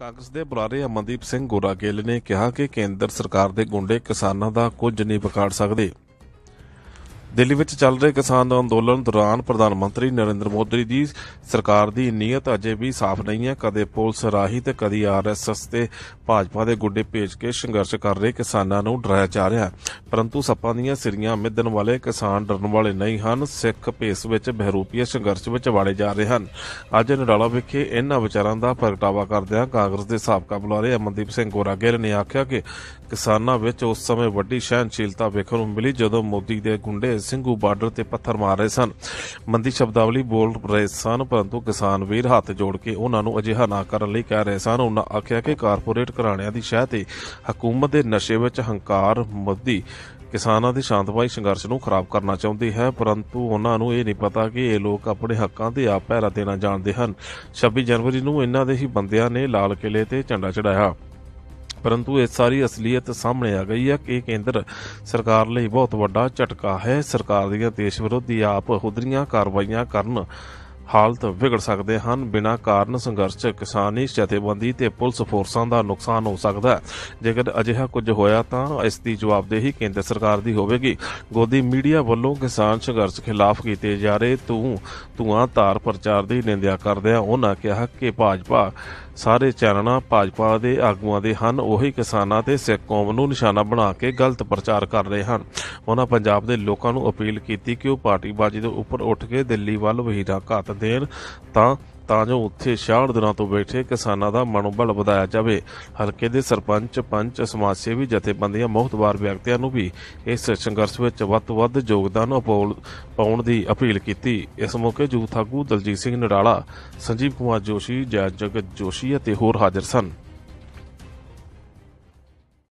ਕਾਂਗਰਸ ਦੇ ਬੁਲਾਰੇ ਅਮਨਦੀਪ ਸਿੰਘ ਗੋਰਾਗੇਲ ਨੇ ਕਿਹਾ ਕਿ ਕੇਂਦਰ ਸਰਕਾਰ ਦੇ ਗੁੰਡੇ ਕਿਸਾਨਾਂ ਦਾ ਕੁਝ ਨਹੀਂ ਵਿਗਾੜ ਸਕਦੇ ਦਿੱਲੀ ਵਿੱਚ ਚੱਲ ਰਹੇ ਕਿਸਾਨ ਅੰਦੋਲਨ ਦੌਰਾਨ ਪ੍ਰਧਾਨ ਮੰਤਰੀ ਨਰਿੰਦਰ ਮੋਦੀ ਦੀ ਸਰਕਾਰ ਦੀ ਨੀਅਤ ਅਜੇ ਵੀ ਸਾਫ਼ ਨਹੀਂ ਹੈ ਕਦੇ ਪੁਲਿਸ ਰਾਹੀ ਤੇ ਕਦੀ ਆਰਐਸਐਸ ਤੇ ਭਾਜਪਾ ਦੇ ਗੁੱਡੇ ਭੇਜ ਕੇ ਸੰਘਰਸ਼ ਕਰ ਰਹੇ ਕਿਸਾਨਾਂ ਨੂੰ ਡਰਾਇਆ ਜਾ ਰਿਹਾ ਹੈ ਪਰੰਤੂ ਸੱਪਾਂ ਦੀਆਂ ਸਿਰੀਆਂ ਮਿੱਦਨ ਵਾਲੇ ਕਿਸਾਨ ਡਰਨ ਵਾਲੇ ਨਹੀਂ ਹਨ ਸਿੱਖ ਭੇਸ ਵਿੱਚ ਬਹਿਰੂਪੀਆ ਸੰਘਰਸ਼ ਵਿੱਚ ਵਾੜੇ ਜਾ ਰਹੇ ਹਨ ਅੱਜ ਨਡਾਲਾ ਵਿਖੇ ਇਹਨਾਂ ਵਿਚਾਰਾਂ ਦਾ ਪ੍ਰਗਟਾਵਾ ਕਰਦਿਆਂ ਕਾਂਗਰਸ ਦੇ ਸਾਬਕਾ ਬੁਲਾਰੇ ਅਮਨਦੀਪ ਸਿੰਘ ਗੋਰਾ ਗਿੱਲ ਨੇ ਆਖਿਆ ਕਿ ਕਿਸਾਨਾਂ ਵਿੱਚ ਉਸ ਸਮੇਂ ਵੱਡੀ ਸਹਿਨਸ਼ੀਲਤਾ ਵੇਖਣ ਨੂੰ ਮਿਲੀ ਜਦੋਂ ਮੋਦੀ ਦੇ ਗੁੰਡੇ ਸਿੰਘੂ ਬਾਰਡਰ ਤੇ ਪੱਥਰ ਮਾਰ ਰਹੇ ਸਨ ਮੰਦੀ ਸ਼ਬਦਾਵਲੀ ਬੋਲ ਰਹੇ ਸਨ ਪਰੰਤੂ ਕਿਸਾਨ ਵੀਰ ਹੱਥ ਜੋੜ ਕੇ ਉਹਨਾਂ ਨੂੰ ਅਜਿਹਾ ਨਾ ਕਰਨ ਲਈ ਕਹਿ ਰਹੇ ਸਨ ਉਹਨਾਂ ਆਖਿਆ ਕਿ ਕਾਰਪੋਰੇਟ ਘਰਾਣਿਆਂ ਦੀ ਸ਼ਹਿ ਤੇ ਹਕੂਮਤ ਦੇ ਨਸ਼ੇ ਵਿੱਚ ਹੰਕਾਰ ਮੱਦੀ ਕਿਸਾਨਾਂ ਦੇ ਸ਼ਾਂਤਮਈ ਸੰਘਰਸ਼ ਨੂੰ ਖਰਾਬ ਕਰਨਾ ਚਾਹੁੰਦੀ ਹੈ ਪਰੰਤੂ ਉਹਨਾਂ ਨੂੰ ਇਹ ਨਹੀਂ ਪਤਾ ਕਿ ਇਹ ਲੋਕ ਆਪਣੇ ਹੱਕਾਂ ਤੇ ਆਪ ਪਹਿਰਾ ਦੇਣਾ ਜਾਣਦੇ ਹਨ 26 ਜਨਵਰੀ ਨੂੰ ਇਹਨਾਂ ਦੇ ਹੀ ਬੰਦਿਆਂ ਨੇ ਲਾਲ ਕਿਲੇ ਤੇ ਝੰਡਾ ਚੜਾਇਆ ਪਰੰਤੂ ਇਹ ਸਾਰੀ ਅਸਲੀਅਤ ਸਾਹਮਣੇ ਆ ਗਈ ਹੈ ਕਿ ਇਹ ਕੇਂਦਰ ਸਰਕਾਰ ਲਈ ਬਹੁਤ ਵੱਡਾ ਝਟਕਾ ਹੈ ਸਰਕਾਰ ਦੀਆਂ ਦੇਸ਼ ਵਿਰੋਧੀ ਆਪ ਖੁਦਰੀਆਂ ਕਾਰਵਾਈਆਂ ਕਰਨ ਹਾਲਤ ਵਿਗੜ ਸਕਦੇ ਹਨ ਬਿਨਾਂ ਕਾਰਨ ਸੰਘਰਸ਼ ਕਿਸਾਨੀ ਜਥੇਬੰਦੀ ਤੇ ਪੁਲਿਸ ਫੋਰਸਾਂ ਦਾ ਨੁਕਸਾਨ ਹੋ ਸਕਦਾ ਹੈ ਜੇਕਰ ਅਜਿਹਾ ਕੁਝ ਹੋਇਆ ਤਾਂ ਇਸ ਦੀ ਜਵਾਬਦੇਹੀ ਕੇਂਦਰ ਸਰਕਾਰ ਦੀ ਹੋਵੇਗੀ ਗੋਦੀ ਮੀਡੀਆ ਵੱਲੋਂ ਕਿਸਾਨ ਸੰਘਰਸ਼ ਖਿਲਾਫ ਕੀਤੇ ਜਾ ਰਹੇ ਤੂੰ ਧੂਆਂ ਧਾਰ ਪ੍ਰਚਾਰ ਦੀ ਨਿੰਦਿਆ ਕਰਦਿਆਂ ਉਹਨਾਂ ਕਿਹਾ ਕਿ ਭਾਜਪਾ ਸਾਰੇ ਚਾਨਣਾ ਭਾਜਪਾ ਦੇ ਆਗੂਆਂ ਦੇ ਹਨ ਉਹੀ ਕਿਸਾਨਾਂ ਤੇ ਸਿੱਖ ਕੌਮ ਨੂੰ ਨਿਸ਼ਾਨਾ ਬਣਾ ਕੇ ਗਲਤ ਪ੍ਰਚਾਰ ਕਰ ਰਹੇ ਹਨ ਉਹਨਾਂ ਪੰਜਾਬ ਦੇ ਲੋਕਾਂ ਨੂੰ ਅਪੀਲ ਕੀਤੀ ਕਿ ਉਹ ਪਾਰਟੀਬਾਜ਼ੀ ਦੇ ਉੱਪਰ ਉੱਠ ਕੇ ਦਿੱਲੀ ਵੱਲ ਵਹੀਰਾ ਘਾਤ ਦੇਣ ਤਾਂ ਤਾਂ ਜੋ ਉੱਥੇ 66 ਦਿਨਾਂ ਤੋਂ ਬੈਠੇ ਕਿਸਾਨਾਂ ਦਾ ਮਨੋਬਲ ਵਧਾਇਆ ਜਾਵੇ ਹਲਕੇ ਦੇ ਸਰਪੰਚ ਪੰਚ ਸਮਾਜ ਸੇਵੀ ਜਥੇਬੰਦੀਆਂ ਮੋਹਤਵਾਰ ਵਿਅਕਤੀਆਂ ਨੂੰ ਵੀ ਇਸ ਸੰਘਰਸ਼ ਵਿੱਚ ਵੱਧ ਤੋਂ ਵੱਧ ਯੋਗਦਾਨ ਪਾਉਣ ਦੀ ਅਪੀਲ ਕੀਤੀ ਇਸ ਮੌਕੇ ਜੂਥ ਆਗੂ ਦਲਜੀਤ ਸਿੰਘ ਨਡਾਲਾ ਸੰਜੀਵ ਕੁਮਾਰ ਜੋਸ਼ੀ ਜੈ ਜਗਤ ਜੋਸ਼ੀ ਅਤੇ ਹੋਰ ਹਾਜ਼ਰ ਸਨ